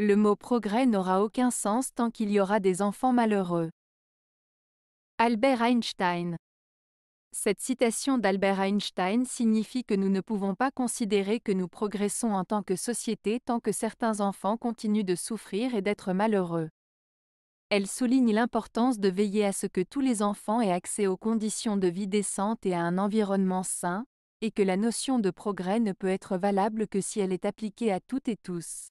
Le mot progrès n'aura aucun sens tant qu'il y aura des enfants malheureux. Albert Einstein Cette citation d'Albert Einstein signifie que nous ne pouvons pas considérer que nous progressons en tant que société tant que certains enfants continuent de souffrir et d'être malheureux. Elle souligne l'importance de veiller à ce que tous les enfants aient accès aux conditions de vie décentes et à un environnement sain, et que la notion de progrès ne peut être valable que si elle est appliquée à toutes et tous.